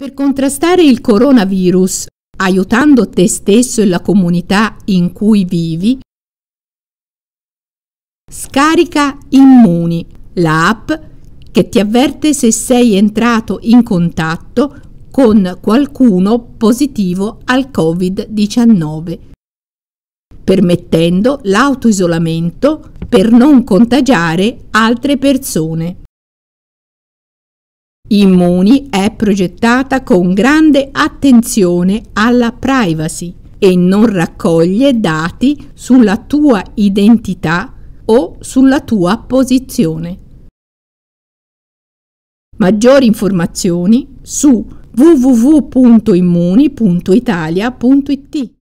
Per contrastare il coronavirus, aiutando te stesso e la comunità in cui vivi, scarica Immuni, la app che ti avverte se sei entrato in contatto con qualcuno positivo al Covid-19, permettendo l'autoisolamento per non contagiare altre persone. Immuni è progettata con grande attenzione alla privacy e non raccoglie dati sulla tua identità o sulla tua posizione. Maggiori informazioni su www.immuni.italia.it